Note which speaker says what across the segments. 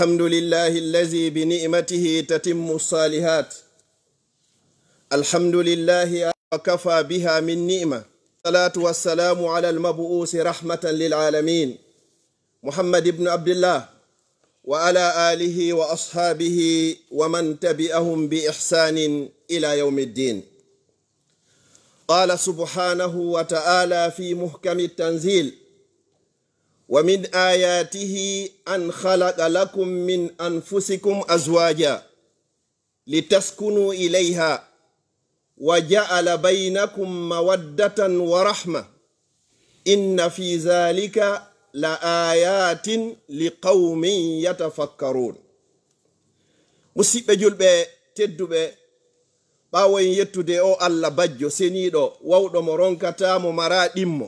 Speaker 1: الحمد لله الذي بنعمته تتم الصالحات الحمد لله وكفى بها من نعمة الصلاة والسلام على المبعوث رحمة للعالمين محمد بن عبد الله وعلى آله وأصحابه ومن تبعهم بإحسان إلى يوم الدين قال سبحانه وتعالى في محكم التنزيل ومن آياته أن خلق لكم من أنفسكم أزواجا لتسكنوا إليها وجعل بينكم مودة ورحمة إن في ذلك لآيات لقوم يتفكرون musidɓe julɓe tedduɓe ɓaawo en yettude o allah bajjo seniiɗo wawɗo mo ronkata mo mara ɗimmo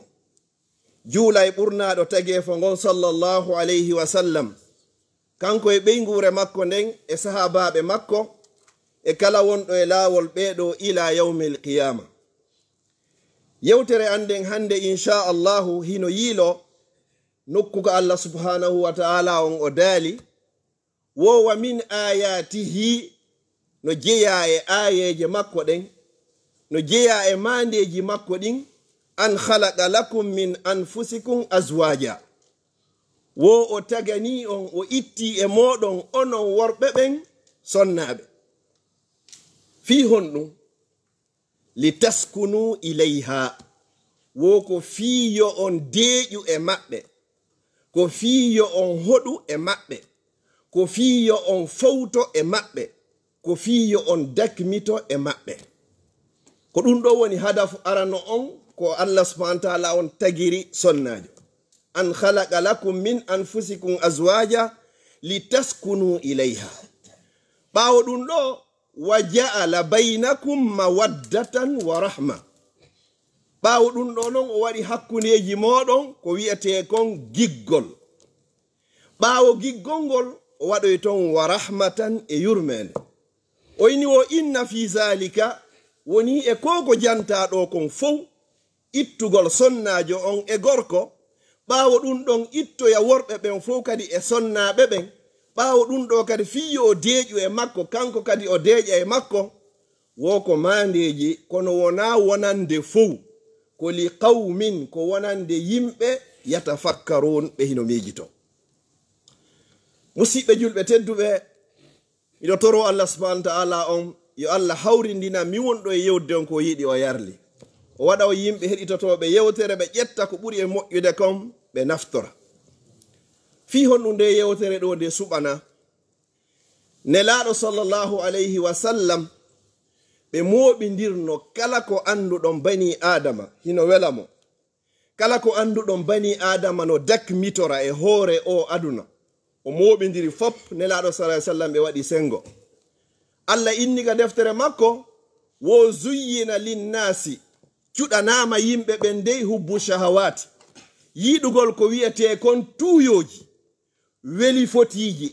Speaker 1: juulay ɓurnaaɗo tageefo ngon sallllahu alayhi wa sallam kanko e ɓeyngure makko nden e sahaabaaɓe makko e kala wonɗo e laawol ɓeeɗo ila yawmil qiyama yewtere anden hannde inchallahu hino yiiloo nokku ko allah subhanahu wa taala on o daali wowa min ayatihi no jeya e aayeeje makko ɗen no jeya e maandeeji makko ɗin an halaka lakum min anfusikum aswaja wo o tagani on o itti e moɗon onon worɓe ɓen sonnaɓe fi hon ɗum litaskunu ilayha wo ko fiyo on deƴu e maɓɓe ko fiyo on hoɗu e maɓɓe ko fiyo on fawto e maɓɓe ko fiyo on dakmito e maɓɓe ko ɗum ɗo woni hadafu arano on ko allah subahana taala on tagiri sonnajo an halaqa lakum min anfusicum aswaja li taskunu ilayha ɓawo ɗum ɗo wa ja'ala baynakum mawaddatan wa rahma ɓawo ɗum ɗo noon o waɗi hakkundeji moɗon ko wi'ate kon giggol ɓawo giggol ngol o waɗoy ton wa rahmatan e yurmede o yni o inna fi zalika woni e ko ko janta ɗo kon fow ittugol sonnaajo on e gorko ɓaawo ɗum ɗon ittoya worɓe ɓen fo kadi e sonnaaɓe ɓen ɓaawo ɗum ɗo kadi fiyo o deeƴu e makko kanko kadi o deeƴa e makko wo ko maandeeji kono wonaa wonande fow ko li qawmin ko wonande yimɓe yata fakkaron ɓe hino miiji to musidɓe julɓe tedduɓe miɗo toro allah subahanau taala on yo allah hawrindina mi wonɗo e yewdde on ko yiɗi o yarli o waɗa o yimɓe heɗitotoɓe yewtere ɓe ƴetta ko ɓuuri e moƴƴude kon ɓe naftora fi hon ɗum nde yewtere ɗo nde suɓana nelaɗo sallllahu alayhi wa sallam ɓe moɓidirno kala ko annduɗon bani adama hino wela mo kala ko annduɗon bani adama no dakmitora e hoore o aduna o moɓidiri fop nelaɗo salah ah sallam ɓe waɗi sengo allah inniga deftere makko wo zuyyina linnasi cuɗanama yimɓe ɓen dey hubbu shahawat yiɗugol ko wi'ete kon tuyoji weli fotiji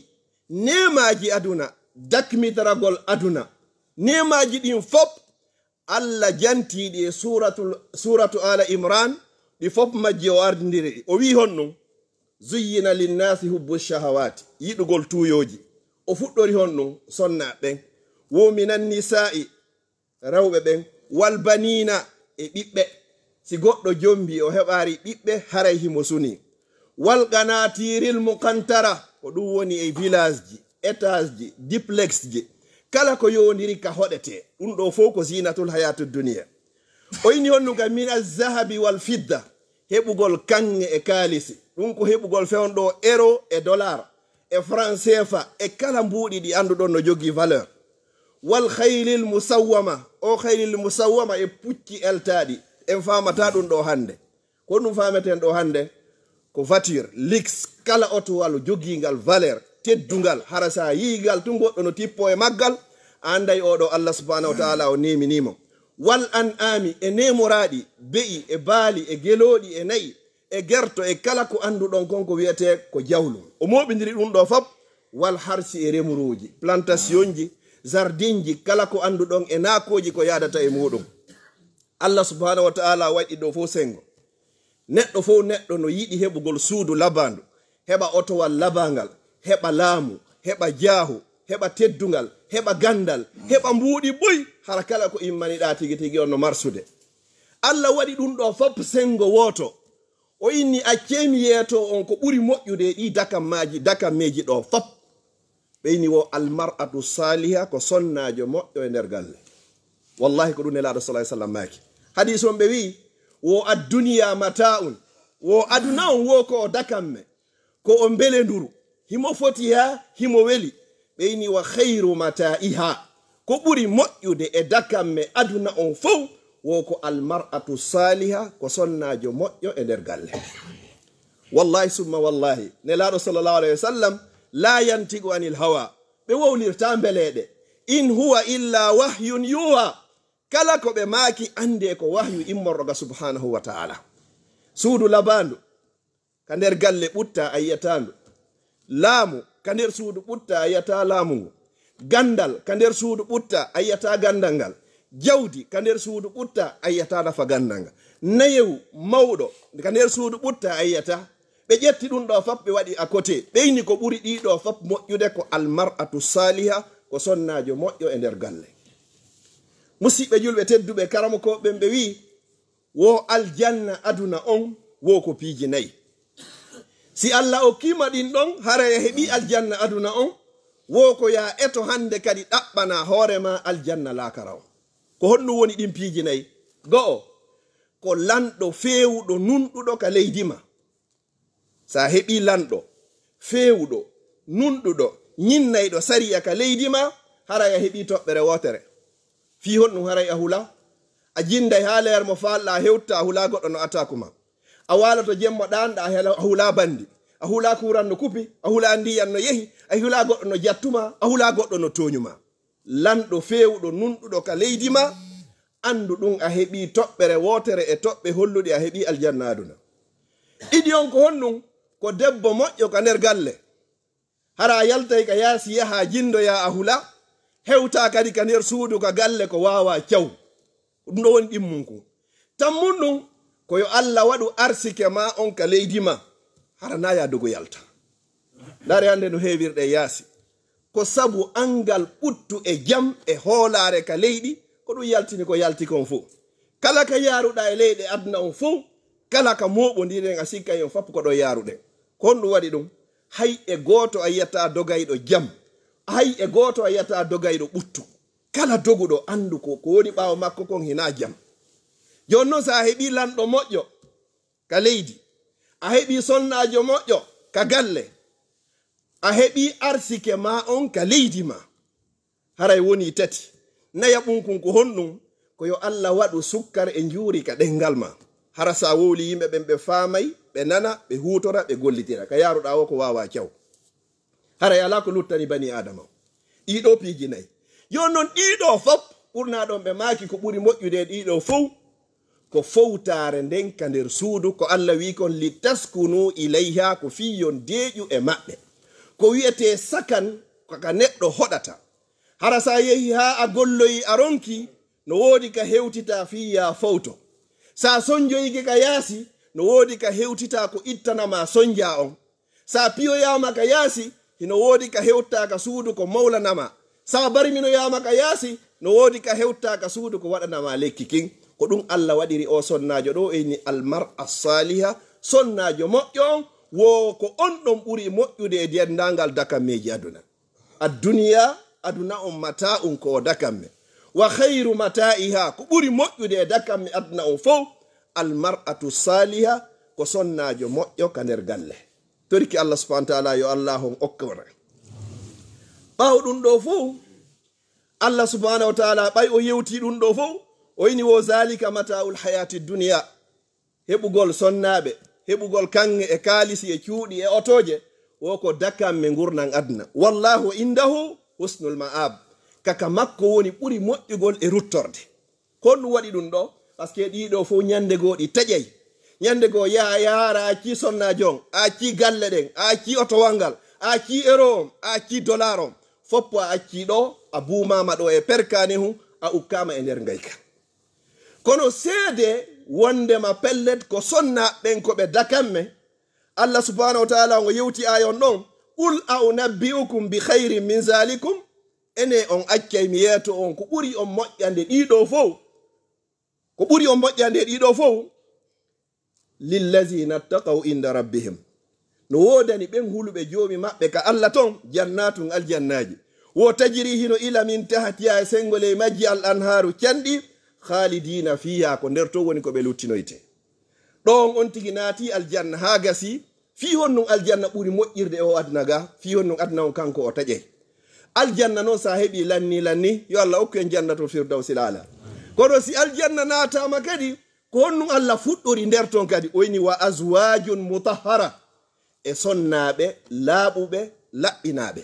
Speaker 1: nemaji aduna dakmitragol aduna nemaji ɗin fop allah jantiɗi e suratu ala imran ɗi fop majji o ardidiri ɗi o wi hon ɗum zuyyina linnasi hubbu shahawat yiɗugol tuyoji o fuɗɗori hon ɗum sonnaɓe ɓen wominan nisa'i rewɓe ɓen walbanina e ɓiɓɓe si goɗɗo jombi o heɓari ɓiɓɓe haray himo suni walgana tiril mo kantara ko ɗum woni e village ji étage ji diplex ji kala ko yondiri ka hoɗete ɗum ɗo fo ko sinatul hayatu duniya o yini honnuga min azahabi wal fidda heɓugol kange e kaalisi ɗum ko heɓugol fewnɗo ero e dollar e francefa e kala mbuuɗi ɗi annduɗon no jogui valeur wal khaylil musawwama o khaylil musawwama e pucci eltaɗi en famata ɗum ɗo hande ko ɗum fameten ɗo hande ko vatir lix kala otowal jogigal valeur teddugal hara sa yiigal tum goɗɗo no tippo e maggal anday oɗo allah subhanahu wa taala o neminimo wal an ami e nemoraɗi be'i e baali e geloɗi e nayi e gerto e kala ko anduɗon kon ko wiyete ko jawlu o moɓidiri ɗum ɗo fop wal harsi e remoruji plantation ji jardinji kala ko anduɗon e naakoji ko yadata e muɗum allah subhanahu wa taala waɗi ɗo fo sengo neɗɗo fo neɗɗo no yiɗi heɓugol suudu labandu heɓa otowal labangal heɓa laamu heɓa jaahu heɓa teddungal heɓa gandal heɓa mbuuɗi boyi hara kala ko immaniɗa tigi tigi on no marsude allah waɗi ɗum ɗo fop sengo woto o inni accemi yeeto on ko ɓuri moƴƴude e ɗi dakammaji dakammeji ɗo fop ɓeyni wo almaratu saliha ko sonnajo moƴƴo e nder galle wallahi ko ɗum nelaɗo sala sallam maki hadis on ɓe wi wo adduniya mata un wo aduna on wo ko o dakamme ko o bele nduru himo foti ha himo weli ɓeyni wa hayru mataiha ko ɓuri moƴƴude e dakamme aduna on fow wo ko almaratu saliha ko sonnajo moƴƴo e nder galle wallahi summa wallahi nelaɗo sallallahu alahi wa sallam la yantigu anil hawa ɓe wowlirta beleɗe in huwa illa wahyun yuwa kala ko ɓe maaki ande ko wahyu immorroga subhanahu wa taala suudu labandu ka nder galle ɓutta a yiyatandu laamu ka nder suudu ɓutta a yiyata laamu ngu gandal ka nder suudu ɓutta a yiyata gandal ngal jawdi ka nder suudu ɓutta a yiyata nafa gandal ngal nayewu mawɗo ka nder suudu ɓutta a yiyata ɓe ƴetti ɗum ɗo fop ɓe waɗi a côté ɓeyni ko ɓuri ɗiɗo fop moƴƴude ko almar'atu saliha ko sonnajo moƴƴo e nder galle musiɓɓe julɓe tedduɓe karamo koɓɓen ɓe wi wo aljanna aduna on wo ko piiji nayyi si allah okkima ɗin ɗon hara ya e heeɓi aljanna aduna on wo ko ya eto hande kadi ɗaɓɓana hoorema aljanna lakara on ko honɗum woni ɗin piiji nayyi go'o ko lanɗo fewuɗo nunɗuɗo ka leydi ma sa heɓi lanɗo fewuɗo nunɗuɗo yinnayɗo sariya ka leydi ma haraya heɓi toɓɓere wotere fi hon ɗum haraya hula a jinday ha leer mo falɗa hewtta hula goɗɗo no attaku ma a wala to jemmo ɗanɗa a hula bandi a hula kuran no kupi a hula ndiyan no yehi a hula goɗɗo no jattuma a hula goɗɗo no toñuma lanɗo fewuɗo nunɗuɗo ka leydi ma andu ɗum a heɓi toɓɓere wotere e toɓɓe holluɗe a heɓi aljannaduna iɗi on ko hon ɗum ko debbo moƴƴo ka nder galle hara yaltay ka yaasi yaha jindoya a hula hewta kadi ka nder suudu ka galle ko wawa caw ɗum ɗo woni ɗimmum ko tammum ɗum koyo allah waɗu arsike ma on ka leydi ma hara nayadugo yalta dare hande no hewirɗe yaasi ko sabu angal ɓuttu e jam e hoolaare ka leyɗi ko ɗum yaltini ko yalti kon fo kala ka yaruɗa e leyɗe aduna on fo kala ka moɓodiren a sikka en fappu ko ɗo yaruɗen kon ɗum waɗi ɗum hay e gooto a yiyata dogayɗo jam hay e gooto a yiyata dogayɗo ɓuttu kala doguɗo anndu ko ko woni ɓaawo makko kon hina jam jooni noon so a heɓii lanɗo moƴƴo ka leydi a heɓii solnaajo moƴƴo ka galle a heɓii arsike ma on ka leydi ma haray wonii tati naya ɓunkun ko honɗum ko yo allah waɗu sukkar e njuuri ka ɗenngal ma hara so a wowli yimɓe ɓen ɓe faamay ɓe nana ɓe hutora ɓe gollitira ka yaruɗa o ko wawa kew haray ala ko luttani bani adama ɗiɗo piiji nayi yo noon ɗiɗo fop ɓurna ɗon ɓe maaki ko ɓuri moƴƴude ɗiɗo fow ko fowtare nden ka nder suudu ko allah wi kon li taskunu ilayha ko fi yon deeƴu e maɓɓe ko wiyete sakan koka neɗɗo hoɗata hara sa yehi ha a golloyi a ronki no woodi ka hewtita fi ya fowto sa sonjoyike ka yaasi no woodi ka hewtita ko ittanama soñja on sa piyoyama ka yaasi hino woodi ka hewtta ka suudu ko mawlanama sa barmino yama ka yaasi no woodi ka hewtta ka suudu ko waɗanama lekki kin ko ɗum allah waɗiri o sonnajo ɗo eni almar a saliha sonnajo moƴƴo on wo ko on ɗon ɓuri moƴƴude e diyandagal dakammeji aduna adduniya aduna on mata um ko o dakamme wa hayru mataiha ko ɓuri moƴƴude e dakamme aduna on fof almar'atu saliha ko sonnajo moƴƴo ka nder galle toriki allah subhana taala yo allah hon okkore ɓaw ɗum ɗo fou allah subhanahu wa taala ɓay o yewti ɗum ɗo fou o yini wo zalika mataul hayati duniya heɓugol sonnaɓe heɓugol kange e kalisi e cuuɗi e otoje wo ko dakam me gurnan adna wallahu indahu husnul ma'ab kaka makko woni ɓuri moƴƴugol e ruttorde ko ɗum waɗi ɗum ɗo par ce que ɗiɗo fo ñande goo ɗi taƴay ñande goo yaha yahara a cii sonnajoon a cii galle ɗen a cii otowal ngal a cii ero om a cii dollar om foppo a accii ɗo a buumama ɗo e perkani hu a ukkama e nder ngayka kono seede wondema pellet ko sonnaɓɓen ko ɓe dakamme allah subhanahu wa taala ngo yewti ayon ɗon ul au nabbi ukum bi hayrin min zalikum ene on accay mi yeeto on ko ɓuri on moƴƴande ɗiɗo fof ko ɓuri o moƴƴa nde ɗiɗo fof lillazina ttakaw inda rabbihim no wodani ɓen hulɓe joomi maɓɓe ka allah ton jannatun aljannaji wo tajiri hino ila min tahatiya e sengole majji al anharu canɗi khalidina fiha ko nder to woni ko ɓe luttinoyte ɗon on tigi naati aljanna ha gasi fi hon nun aljanna ɓuri moƴƴirde e o adna ga fi hon nun adna on kanko o taƴey aljanna noon sa heeɓi lanni lanni yo allah okku en janna to firdawsilala kono si aljanna natama kadi ko honnum allah fuɗɗori nder ton kadi oyni wa aswajun mutahara e sonnaɓe laaɓuɓe laɓɓinaɓe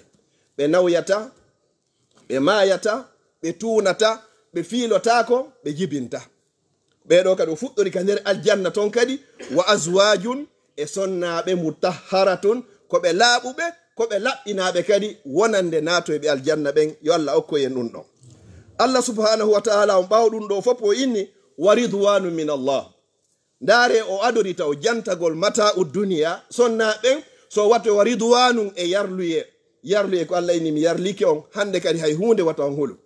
Speaker 1: ɓe nawyata ɓe mayata ɓe tunata ɓe filotako ɓe jibinta ɓeɗo kadi o fuɗɗori ka nder aljanna ton kadi wa aswajun e sonnaɓe mutahara ton koɓe laaɓuɓe koɓe laɓɓinaɓe kadi wonande natoyɓe aljanna ɓen yo allah okkoyen ɗum ɗon allah subhanahu wa taala on ɓaaw ɗum ɗo fof o inni wa ridwanu min allah ndaare o adorita o jantagol mataau duniya sonnaaɓen so watto wa ridwanu e yarluye yarluye ko allah inni mi yarlike on hannde kadi hay huunde wata on hulu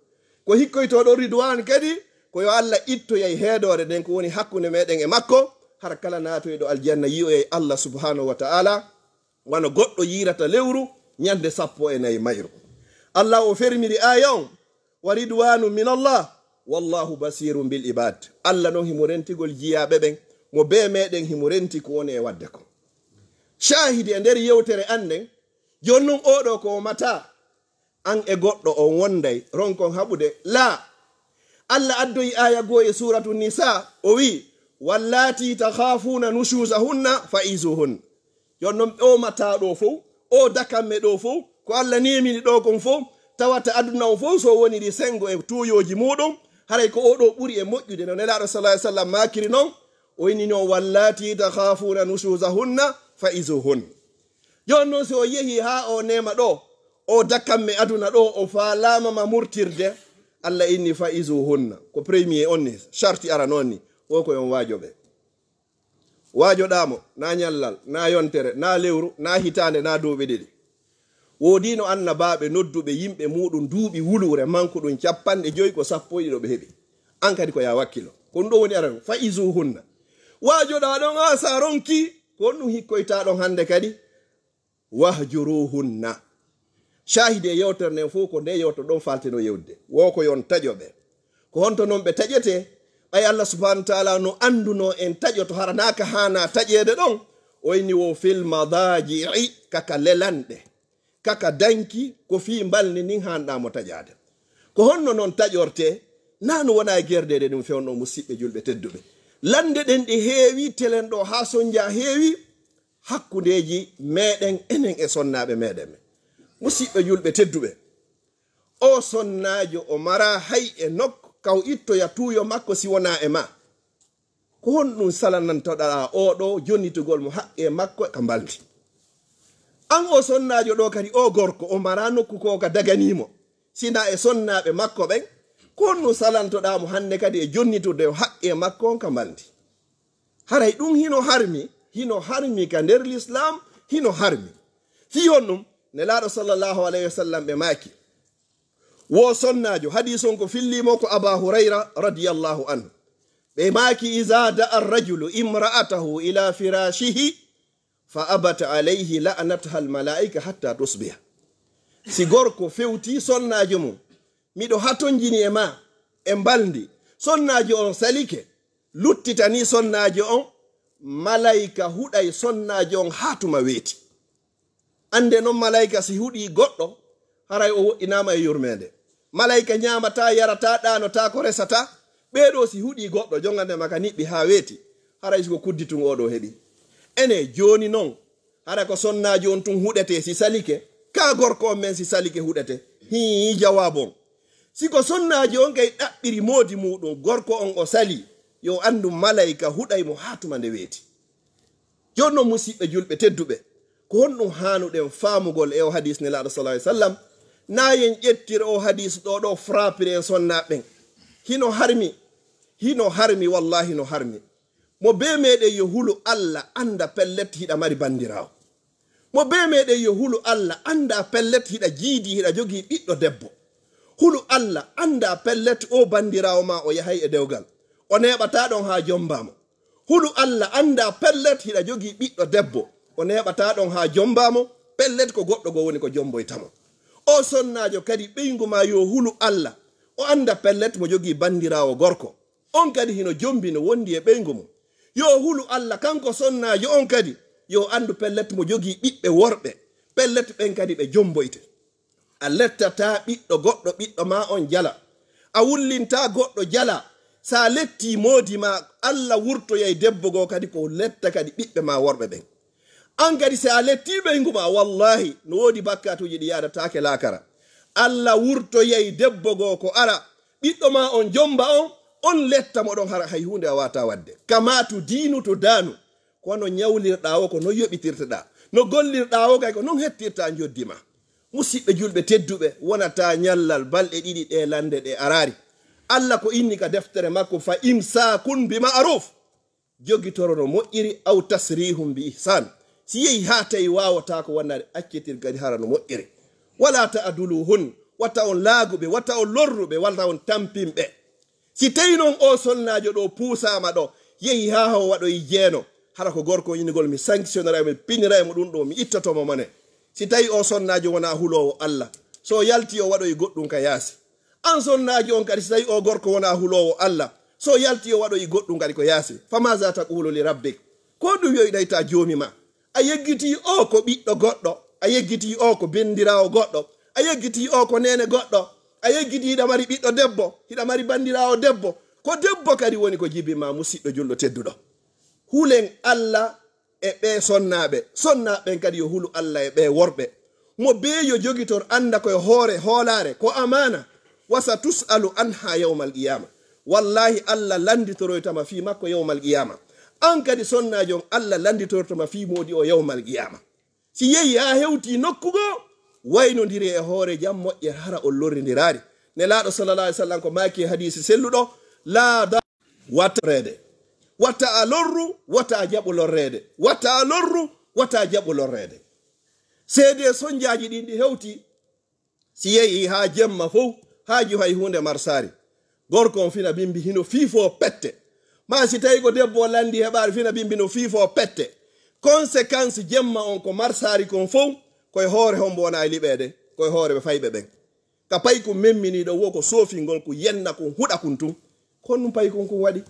Speaker 1: ko hikkoyto ɗo ridwan kadi koyo allah ittoyay heedore nden ko woni hakkunde meɗen e makko har kala naatoye ɗo aljanna yiyoyey allah subhanahu wa taala wano goɗɗo yirata lewru ñande sappo e nayi mayru allah o fermiri aya on wa ridwanu min allah wallahu basirum bil ibad allah noon himo rentigol jiyaɓe ɓen mo be meɗen himo renti ko woni e wadde ko shahidi e nder yewtere annden jonnon oɗo ko mata an e goɗɗo on wonday ronkon haɓude laa allah addoyi aya goye suratu nisa o wii wallati takhafuna nushusahunna fa isuhun jonnon o mata ɗo fo o dakamme ɗo fo ko allah nemini ɗo kon fo tawata aduna o fof so woniri sengo e tuyoji muɗum haray ko oɗo ɓuuri e moƴƴude no nelaɗo salah sallam makiri noon o yinino wallati takhafuna nusuzahunna fa isuhun joni noon so o yehi ha o nema ɗo o dakkanmi aduna ɗo o falamama murtirde allah inni fa isuhunna ko premier on ni charti ara noon ni o ko yon wajo ɓe wajoɗamo na ñallal na yontere na lewru na hitande na duuɓi ɗiɗi woodino annabaɓe nodduɓe yimɓe muɗum duuɓi wulure manku ɗum capanɗe joyi ko sappo yiɗo e ɓe heɓi an kadi ko ya wakkilo ko ɗum ɗo woni ara fa isu hunna wajoɗa ɗon a sa ronki ko on ɗum hikkoyta ɗon hande kadi wahjuruhunna shahidi e yewtere nden fuu ko nde yewtere ɗon falteno yewdde wo ko yon taƴo ɓe ko honto noon ɓe taƴete ɓay allah subhanau taala no annduno en taƴo to haranaka hana taƴede ɗon o yni wo filmadajii kaka lelanɗe kaka danki ko fi balni nin hanɗamo taƴade ko honno noon taƴorte nano wona e guerde ɗe ɗum fewno musiɓɓe julɓe tedduɓe lande ɗen ɗi heewi telen ɗo ha soñdia heewi hakkundeji meɗen enen e sonnaɓe meɗen me musiɓɓe julɓe tedduɓe o sonnajo o mara hay e nokku kaw ittoya tuuyo makko siwona e ma ko honɗum salanantoɗaa oɗo jonnitugol mo haqqe makko eka mbaldi an o sonnajo ɗo kadi o gorko o mara nokku koka daganimo sina e sonnaɓe makko ɓen kon no salantoɗamo hande kadi e jonnitude o haqqe makko on ka mbaldi haray ɗum hino harmi hino harmi ka nder l'islam hino harmi fi hon ɗum ne laaɗo sallllahu alayhi wa sallam ɓe maaki wo sonnajo hadis on ko fillimo ko aba hurayra radiallahu anhu ɓe maaki isa da'a arrajulu imra'atahu ila firashihi fa abata alayhi la'nataha almalaika hatta tusbiha si gorko fewti sonnaji mum miɗo hatonjini e ma e mbaldi sonnaji on salike luttitani sonnaji on malaika huɗay sonnaji on ha tuma weeti ande noon malaika si huɗi goɗɗo haray o woɗɗinama e yurmede malaika ñamata yarata ɗanota ko resata ɓeɗo si huɗi goɗɗo jogandema ka niɓɓi ha weeti haray siko kuddi tun oɗo heeɓi ene joni non haɗa ko sonnaji on tun huɗete si salike ka gorko on men si salike huɗete hi jawab on siko sonnaji on kay ɗaɓɓiri moodi muɗum gorko on o sali yo andu malayika huɗaymo ha tuma nde weeti joni noon musidɓe julɓe tedduɓe ko honɗum hanuɗen famugol e o hadis ne laɗo sala sallam nayen ƴettira o hadis ɗo ɗo frapire en sonnaɓe ɓen hino harmi hino harmi wallahi no harmi mo be meɗen yo hulu allah anda pellet hiɗa mari bandirawo mo be meɗen yo hulu allah anda pellet hiɗa jiidi hiɗa jogii ɓiɗɗo debbo hulu allah anda pellet o bandirawo ma o yahay e dewgal o neɓata ɗon ha jombamo hulu allah anda pellet hiɗa jogii ɓiɗɗo debbo o neɓata ɗon ha jombamo pellet ko goɗɗo go woni ko jomboytamo o sonnajo kadi ɓeygu ma yo hulu allah o anda pellet mo jogii bandirawo gorko on kadi hino jombi no wondi e ɓeygu mum yo hulu allah kanko sonnajo on kadi yo andu pellet mo jogi ɓiɓɓe worɓe pellet ɓen kadi ɓe jomboyte a lettata ɓiɗɗo goɗɗo ɓiɗɗo ma on jala a wullinta goɗɗo jala sa letti modi ma allah wurtoyay debbo go kadi ko letta kadi ɓiɓɓe ma worɓe ɓen an kadi sa letti ɓeyguma wallahi no wodi bakkatuji ɗi yadatake lakara allah wurtoyay debbo go ko ara ɓiɗɗo ma on jomba on on letta moɗon har hay hunde a wata wadde kama to diinu to daanu kono nyawlirɗa o ko non yoɓitirteɗa no gollirɗa o kay ko non hettirta joddima musidɓe julɓe tedduɓe wonata nyallal balɗe ɗiɗi ɗe lande ɗe arari allah ko inni ka deftere makko fa imsakun bima aruf jogitorono moƴƴiri aw tasrihum bi ihsan si yehi ha tawi wawata ko wannade accitir gadi hara no moƴƴiri wala ta aduluhun wata on laaguɓe wata on lorruɓe wata on tampinɓe si tawi noon o sonnaajo ɗo puusaama ɗo yehi haa ho waɗoy e jeeno hara ko gorko yinigol mi sanctionnera mi pinira mo ɗum ɗo mi ittotomo mone si tawi o sonnaajo wonaa huloowo allah so yalti o waɗoy e goɗɗum ka yaasi an sonnaajo on kadi si tawi o gorko wonaa huloowo allah so yalti o waɗoy e goɗɗum kadi ko yaasi famaga taqulu li rabbik ko ɗum yoyɗay ta joomi ma a yeggiti o ko ɓiɗɗo goɗɗo a yeggiti o ko bendiraawo goɗɗo a yeggiti o ko nene goɗɗo a yeggidi hiɗa mari ɓiɗɗo debbo hiɗa mari bandirawo debbo ko debbo kadi woni ko jibima musiɗɗo julɗo tedduɗo hulen allah e ɓe sonnaɓe sonnaɓe ɓen kadi yo hulu allah e ɓe worɓe mo be yo jogi ton anda koye hoore hoolare ko amana wasa tusalu an ha yawmal qiyama wallahi allah landitoroytama fi makko yawmal qiyama an kadi sonnajon allah landitortoma fi modi o yawmal qiyama si yehi ha hewti nokkugoo waynodiri e hoore jam moƴƴe hara o lorrindirari ne laaɗo sallallah alih sallam ko maki hadisi selluɗo laada wattareede watta a lorru watta a jaɓo lorreede watta a lorru watta a jaɓo lorreede seedi e soñdiaji ɗin ɗi hewti si yehi ha jemma fo haaji e hay hunde marsari gorko on fina bimbi hino fiifo pette ma si tawi ko debbo landi heɓari fina bimbi no fiifo pette conséquence jemma on ko marsari kon fof koye hoore hombo wona e liɓeede koye hoore ɓe fayɓe ɓen ka pay ko memminiɗo wo ko soofingol ko yenna kon huɗa kon tun kon ɗum pay kon kon waɗi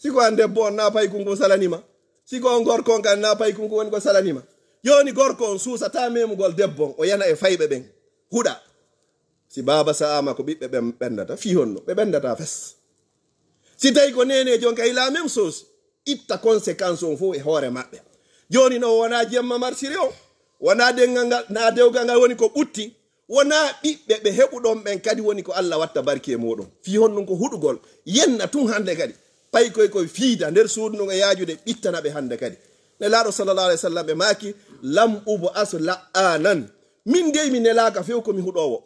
Speaker 1: siko an debbo on na pay kon kon salanima siko on gorko on kan na pay kon kon woni ko salanima yoni gorko on suusata memugol debbo o yana e fayɓe ɓen huɗa si baba sa'ama ko ɓiɓɓe ɓen ɓendata fi honno ɓe ɓendata fes si tawi ko nenejo on kay la même chose itta conséquence on fo e hoore maɓɓe joni no wona jemma marsiri on wona na dewgal ngal woni ko ɓutti wona ɓiɓɓe ɓe heɓu ɗon ɓen kadi woni ko allah watta barki e muɗum fi hon ɗum ko huɗugol yenna tun hande kadi pay koye koye fiida nder suudunu e yaajude ɓittana ɓe hande kadi nelaaɗo sallallah alah w sallam ɓe maaki lam ubo aso laanan min dey mi nelaaka few komi huɗowo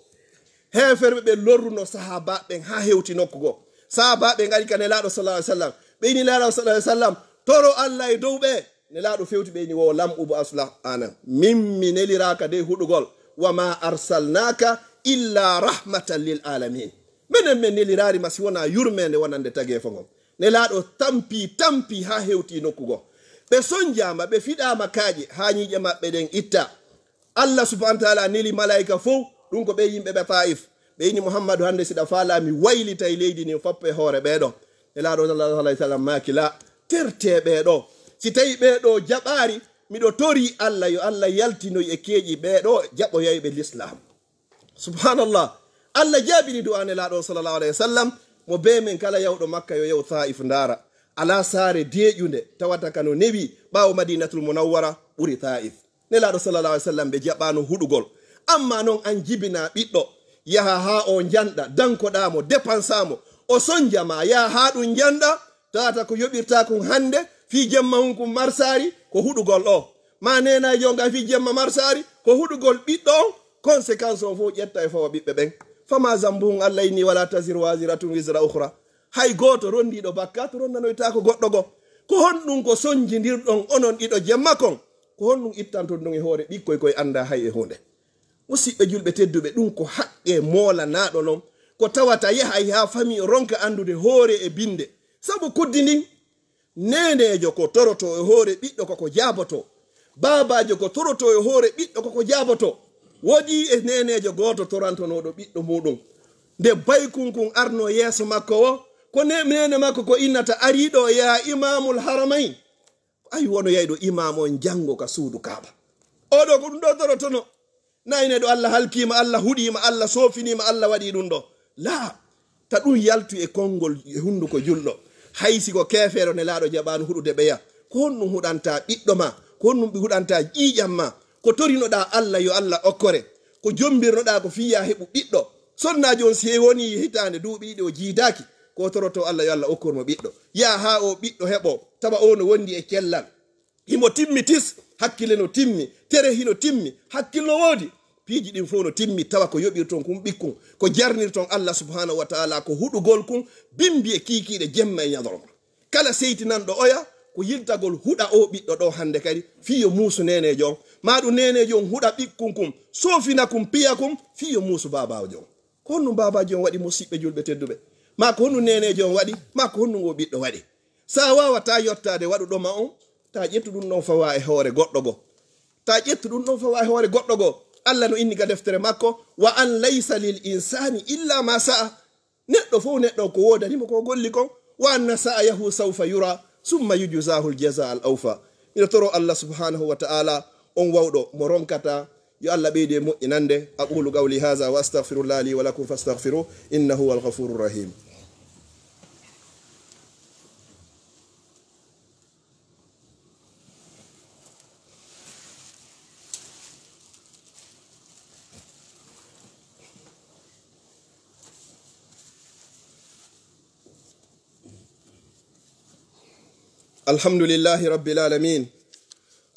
Speaker 1: heferɓe ɓe lorruno sahabaɓen ha hewti nokku goo sahabaɓe gadi ka nelaaɗo sallah alah w sallam ɓe yini laaɗo sallah alah w sallam toro allah e dow ɓee nelaaɗo fewti ɓe ni wo lam ubu asla ana min mi neliraaka dey huɗugol wa ma arsalnaaka illa rahmatan lil alamin minen min neliraari masi wona yurmende wonande tageefo ngon nelaaɗo tampi tampi haa heewti nokkugo ɓe soñjaama ɓe fiɗaama kaaƴe haa ñiiƴe maɓɓe ɗen itta allah subahanau taala neli malayika fof ɗum ko ɓe yimɓe ɓe faif ɓe yini mouhammadou hannde siɗa faalaami waylita e leydi ni foppo e hoore ɓeeɗo nelaaɗo sallah sa sallam maaki la terteɓeeɗo si tawi ɓeeɗo jaɓaari miɗo tori allah yo allah yaltinoy e keeƴi ɓeeɗo jaɓoyayɓe l'islam subhanallah allah jaabini du'ane laaɗo salallah alah wa sallam mo be men kala yawɗo makka yo yaw taif ndaara ala saare deeƴunde tawata kano newi ɓaawo madinatul munawwara ɓuri taif ne laaɗo salallah alah sallam ɓe jaɓaano huɗugol amma noon an jibina ɓiɗɗo yaha haa o njanɗa dankoɗaamo dépensamo o soñjama yaha haa ɗum njanɗa tawata ko yoɓirtaa kon hannde fi jemma mum ko marsari ko huɗugol o ma nena jonga fi jemma marsari ko huɗugol ɓiɗɗo o conséquence o fo ƴetta e fawa ɓiɓɓe ɓen fama zambo hum allah yni wala tasir wasiratum wisra ohra hay goto rondiɗo bakka to rondanoyta ko goɗɗo go ko honɗum ko sonjidirɗon onon ɗiɗo jemma kon ko honɗum ittanton ɗon e hoore ɓikkoy koye anda hay e hunde musiɓɓe julɓe tedduɓe ɗum ko haqqe moolanaɗo non ko tawata yahay ha fami ronka andude hoore e binde saabu koddi ndin nenejo ko toroto e hoore ɓiɗɗo koko jaboto babajo ko toroto e hoore ɓiɗɗo koko jaboto woɗi e nenejo goto torantonoɗo ɓiɗɗo muɗum nde baykun kun arno yeeso makko o ko nene makko ko innata ariɗo yaha imamul haramai ay wono yeyɗo imamu en jango ka suudu kaaba oɗo ko ɗum ɗo torotono nayne ɗo allah halkima allah huɗima allah sofinima allah waɗi ɗum ɗo laa ta ɗum yaltu e konngol e hunduko julɗo haysigo keefeero ne laaɗo jaɓaanu huɗude ɓeya ko hon ɗum huɗanta ɓiɗɗo ma ko hon ɗum ɓe huɗanta ƴiiƴam ma ko torinoɗa allah yo allah okkore ko jombirnoɗa ko fiya heɓu ɓiɗɗo sonnaji on se woni hitande duuɓi ɗiɗi o jiidaki ko toroto allah yo allah okkormo ɓiɗɗo yaa ha o ɓiɗɗo heɓo tawa o no wondi e cellal himo timmi tis hakkille no timmi tere hino timmi hakkille no woodi piiji ɗin fof no timmi tawa ko yoɓirton kon ɓikkon ko jarnirton allah subhanahu wa taala ko huɗugol kon bimbi e kiikiiɗe jemma e ñadorma kala seytinanɗo oya ko yiltagol huɗa o ɓiɗɗo ɗo hannde kadi fiyo muusu nenejo on ma ɗum nenejo on huɗa ɓikkon kon sofina kon piya kon fiyo muusu babajo on ko honnum babajo on waɗi musiɓɓe julɓe tedduɓe ma ko honnu nenejo on waɗi ma ko honnu o ɓiɗɗo waɗi sa wawata yottade waɗuɗoma on ta ƴettu ɗum ɗon fawa e hoore goɗɗo go ta ƴettu ɗum ɗon fawa e hoore goɗɗo goo allah no inniga deftere makko wa an laysa lil insani illa ma sa'a neɗɗo fo neɗɗo ko wodanimo ko golli kon wa anna sa'a yahu saufa yura summa yujusahu ljaza al aufa ina toro allah subhanahu wa taala on wawɗo mo ronkata yo allah ɓeydi e moƴƴinande aqulu qawli haha wa astahfirullah li wa lakum fastahfiru innahu walgafurur rahim الحمد لله رب العالمين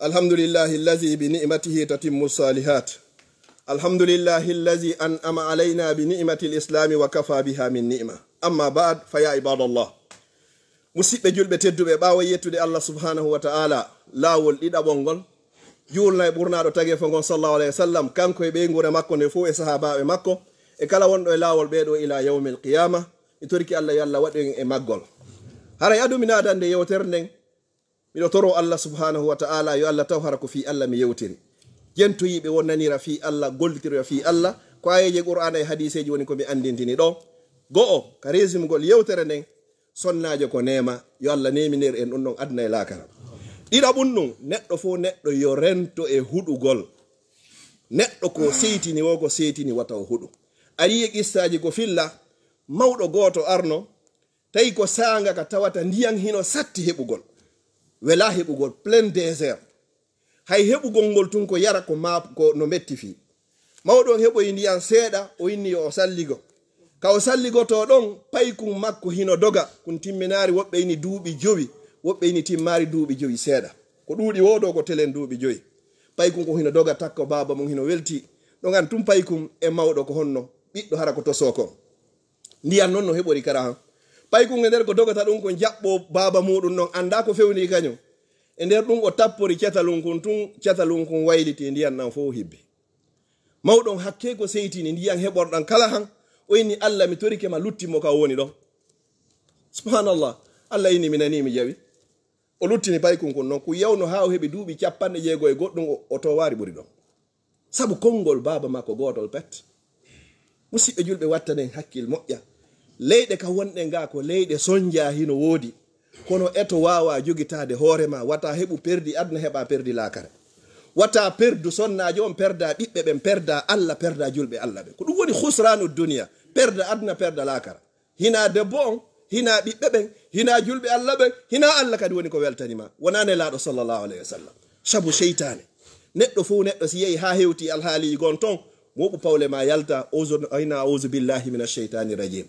Speaker 1: الحمد لله الذي بنعمته تتم الصالحات الحمد لله الذي أنعم علينا بنعمة الإسلام وكفى بها من نعمة أما بعد فيا عباد الله musidɓe julɓe tedduɓe ɓaawa yettude allah subhanahu wa ta'ala laawol ɗiɗaɓol ngol juulna e ɓurnaɗo tagi fo ngon sallallahu alayhi wa sallam kanko e ɓeygure makko nde fof e sahabaɓe makko e kala wonɗo e laawol ɓeeɗo ila yawmi alqiyama e allah yo allah e maggol haray aduminaadande yewtere nden miɗo toro allah subhanahu wa taala yo allah taw hara ko fi allah mi yewtiri jentoyiɓe wonnanira fi allah gollitiroya fi allah ko ayeji e qur'an e hadiseji woni komi andintini ɗo go'o ka resumgol yewtere nden sonnajo ko nema yo allah neminir en ɗum ɗon adna e lakara ɗiɗa ɓum ɗum neɗɗo fo neɗɗo yo rento e huɗugol neɗɗo ko seytini wo ko seytini wata o huɗu a yi qissaji ko filla mawɗo goto arno tawi ko sanga ka tawata ndiyan hino satti heɓugol wela heɓugol plein désert hay heɓugol ngol tun ko yara ko mako no metti fi mawɗon heɓoy ndiyam seeɗa o inni o salligo ka o salligoto ɗon paykum makko hino doga kum timminari woɓɓe ini duuɓi jowi woɓɓe ini timmari duuɓi jowi seeɗa ko ɗuuɗi woɗo ko telen duuɓi joyi paykum ko hino doga takka baba mum hino welti ɗo gan tun paykum e mawɗo ko honno ɓiɗɗo hara ko tosokon ndiyam noon no heɓori kara han ɓaykunge nder ko dogata ɗum ko jaɓɓo baba muɗum noon annda ko fewni kañum e nder ɗum o tappori catalum kon tun catalum kon wayliti ndiyan nan fo hibbe mawɗon hakke ko seytini ndiyan heɓorɗan kala han o inni allah mi torike ma luttimo ka woni ɗon subhanallah allah inni mi nanimi jawi o luttini baykon kon noon ku yawno ha o heɓi duuɓi capanɗe jeego e goɗɗum o wari ɓuri ɗon sabu konngol baba makko gotol pet musidɓe julɓe wattanen hakkil moƴƴa leyɗe ka wonɗen ga ko leyɗe sonja hino woodi kono eto wawa jogitade hoorema wata heɓu perdi aduna heɓa perdi laakara wata perdu sonnajo on perda ɓiɓɓe ɓen perda allah perda julɓe allah ɓe ko ɗum woni husranu duniya perda aduna perda laakara hina debbo on hina ɓiɓɓe ɓen hina julɓe allah ɓen hina allah kadi woni ko weltanima wonani laaɗo sallllahu alayhi wa sallam saabu cheytane neɗɗo fo neɗɗo si yehi ha hewti alhaaliji gon ton moɓu pawle ma yalta ina auzubillahi minacheytani rajim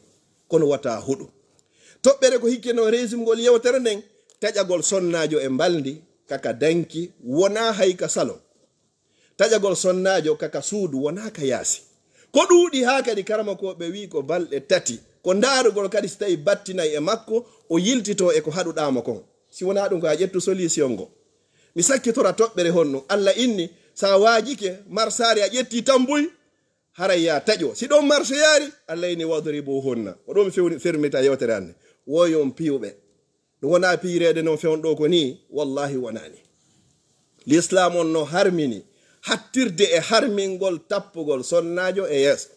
Speaker 1: kono wata huɗo toɓɓere ko hikkino resum gol yewtere nden taƴagol sonnajo e mbaldi kaka danki wona hay ka salon taƴagol sonnajo kaka suudu wona ka yaasi ko ɗuuɗi ha kadi karama koɓe wi ko balɗe tati ko ndaarugol kadi so tawi battinayi e makko o yiltito e ko haɗuɗama kon si wona ɗum ko a ƴettu solution ngo mi sakkitora toɓɓere honno allah inni sa waajike marsari a ƴetti tambuy haraya tajo si ɗon marché yaari wadribu hunna wadribo ko ɗum firmita yewtere anne woyon piwɓe ɗum wona piirede noon fewnɗo ko ni wallahi wonani l'islam on no harmini hattirde e harmingol tappugol sonnajo e yeeso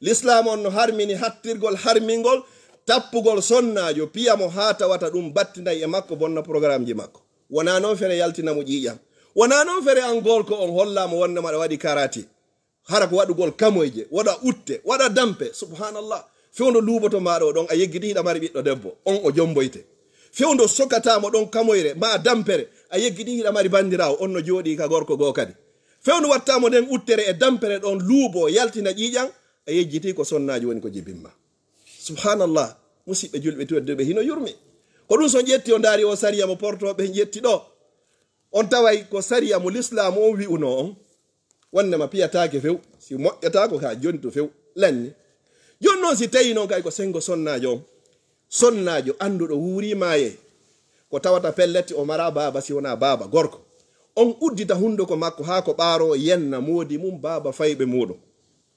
Speaker 1: l'islam on no harmini hattirgol harmingol tappugol sonnajo piyamo ha tawata ɗum battinayi e makko bonna programme ji makko wona noon fere yaltinamo ƴiƴam wona noon fere an gorko on hollama wonnama aɗa waɗi karati hara ko waɗugol kamoyje waɗa utte waɗa dampe subhanallah fewndo luuboto maɗa o ɗon a yeggitiiɗa mari ɓiɗɗo debbo on o jomboyte fewndo sokatamo ɗon kamoyre ma dampere a yeggiɗi hiɗa mari bandirawo on no jooɗi ka gorko goo kadi fewndo wattamo nden uttere e dampere ɗon luubo yaltina ƴiiƴan a yejjiti ko sonnaji woni ko jibinma subhanallah musidɓe julɓe tuweddeɓe hino yurmi ko ɗum son ƴetti o daari o sariya mo portoɓe en ƴetti ɗo on taway ko sariya mo l'islamu on wi'uno on ma pia taake few si moƴƴataako ka joni to few lanni joni noon si tawi non kay ko sengo sonnaajo on andu do wuri maye ko tawata pelletti o mara baaba si wona baaba gorko on uddita ko makko haa ko baro yenna modi mum baaba fayɓe muɗum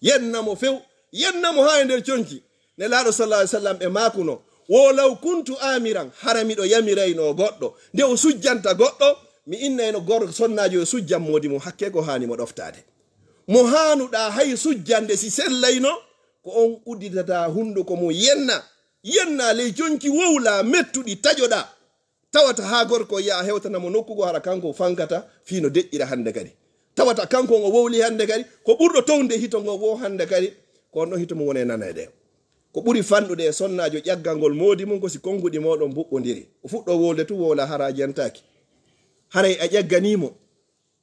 Speaker 1: yennamo few mo haa e nder conki ne laaɗo sallah alih sallam e maakuno wo law kuntu amiran haramiɗo yamirayno goɗɗo nde o sujjanta goɗɗo mi innayno gor sonnaji o sujjan modi mo hakke ko hanimo ɗoftade mo hanuɗa hay sujjande si sellayno ko on udditata hunduko mo yenna yenna ley jonki wowla mettuɗi taƴoɗa tawata ha gorko yaa hewtanamo nokkugo hara kanko fankata fino deƴƴira hande kadi tawata kanko o wowli hande kadi ko ɓurɗo towde hito ngo go hande kadi ko on ɗon hito mo woni nanaɗe ko ɓuri fanɗude e sonnajo ƴaggal ngol modi mum ko si konnguɗi moɗon buɓɓodiri o fuɗɗo wolde tu wowla hara jentaki haray a ƴagganimo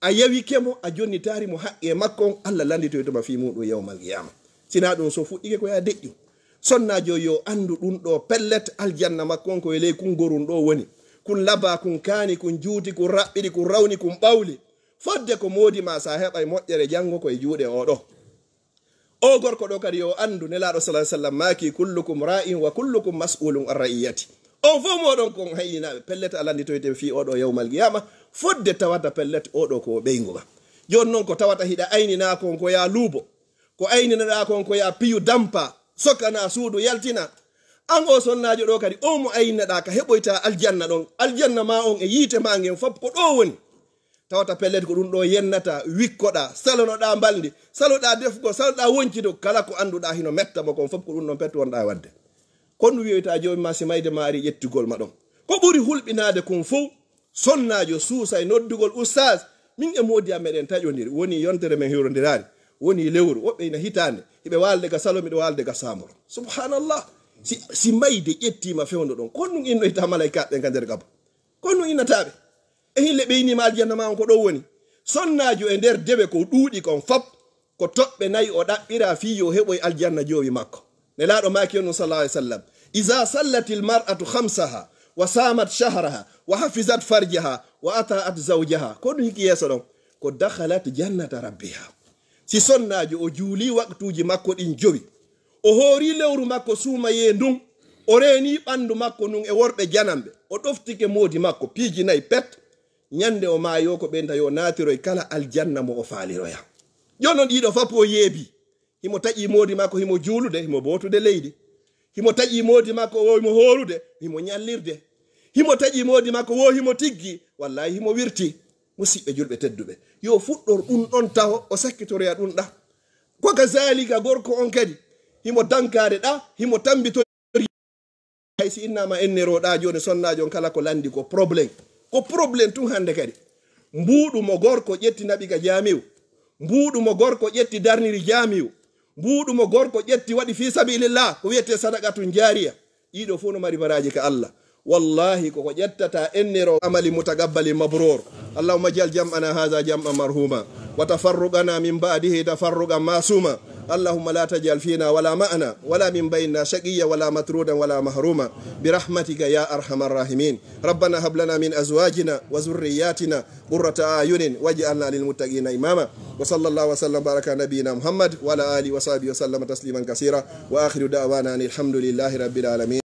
Speaker 1: a yawikemo a jonni tarimo haqqe makko on allah landitoytoma e fi muɗum yawma alqiyama sina ɗum so fuɗɗike koya deƴƴi sonnajo yo andu ɗum ɗo pellet aljanna makko on koye ley kun gorum ɗo woni kun laba kun kaani kun juuti kun raɓɓiɗi kun rawni kun ɓawli fodde ko modi ma sa heɓa e moƴƴere janngo koye juuɗe oɗo o gorko ɗo kadi yo andu nelaɗo sala sallam maki kullukum ra'in wa kullukum mas'ulum an ra'iyati on fof moɗon kon hayinaɓe pellet a landitoyte fi oɗo yawmal qiyama fodde tawata pellet oɗo ko ɓeyngoga joni noon ko tawata hiɗa aynina kon ko ya luubo ko ayninaɗa kon ko ya piyu dampa sokkana suudu yaltina an o sonnajo ɗo kadi o mo ayninaɗa ka heɓoyta aljanna ɗon aljanna ma on e yiite ma gen fop ko ɗo woni tawata pellet ko ɗum ɗo yennata wikkoɗa salonoɗa mbaldi saloɗa defgo saloɗa wonciɗo kala ko anduɗa hino metta mo kon fop ko ɗum ɗon pet wonɗa wadde kon ɗum wiyoyta jomima simayde maari ƴettugol ma ɗon ko ɓuri hulɓinade kon fof sonnajo suusa e noddugol ustas min e moodiya meɗen taƴodiri woni yontere men hirodirari woni lewru woɓɓe ina hitande hiɓe waldega salo miɗe waldega samor subhanallah si, si mayde ƴettima fewdo ɗon kon ɗum innoyta malaikaɓe ka nder gabo kon ɗum innataɓe e hille ɓeynima aljannama on ko ɗo woni sonnajo e nder dewe ko ɗuuɗi kon fop ko toɓɓe nayi o ɗaɓɓira fi yo heɓoy aljanna jowi makko ne laaɗo maki onɗum sallah alah w sallam isa sallati lmar'atu hamsaha wa samat shahraha wa hafizat farjaha wa ataat zawjaha ko ɗum hikki yeeso ɗon ko dakhalat jannata rabbiha si sonnajo o juuli waktuji makko ɗin jowi o hoori lewru makko suumaye ndun o reeni ɓanndu makko nun e worɓe janamɓe o ɗoftike moodi makko piiji nayi pet ñannde o maayo ko ɓenta yo natiroy e kala aljanna mo o faaliroya jonon ɗiɗo fof o yeebi himo taƴi moodi makko himo juulude himo botude leydi himo taƴi moodi makko o himo horude himo ñallirde himo taƴi moodi makko wo himo tiggi wallahi himo wirti musiɓɓe julɓe tedduɓe yo fuɗɗor ɗum ɗon taho o sakkitoroya ɗum ɗa koka zalika gorko on kadi himo dankare ɗa himo tambitor hay si innama enneroɗa joni sonnajo on kala ko landi ko probléme ko probléme tun hande kadi mbuɗumo gorko ƴetti naɓiga jamiw mbuɗumo gorko ƴetti darniri jamiw mbuɗumo gorko ƴetti waɗi fi sabilillah ko wiyete sadaka tun jariya ɗiɗo fo no mari baraji ka allah والله كو جتتا انرو عمل متقبل مبرور اللهم اجعل جمعنا هذا جمع مرحوما وتفرقنا من بعده تفرقا معصوما اللهم لا تجعل فينا ولا معنا ولا من بيننا شقيا ولا مترودا ولا مهروما برحمتك يا ارحم الراحمين ربنا هب لنا من ازواجنا وذرياتنا قرة اعين واجعلنا للمتقين اماما وصلى الله وسلم بارك على نبينا محمد وعلى اله وصحبه وسلم تسليما كثيرا واخر دعوانا ان الحمد لله رب العالمين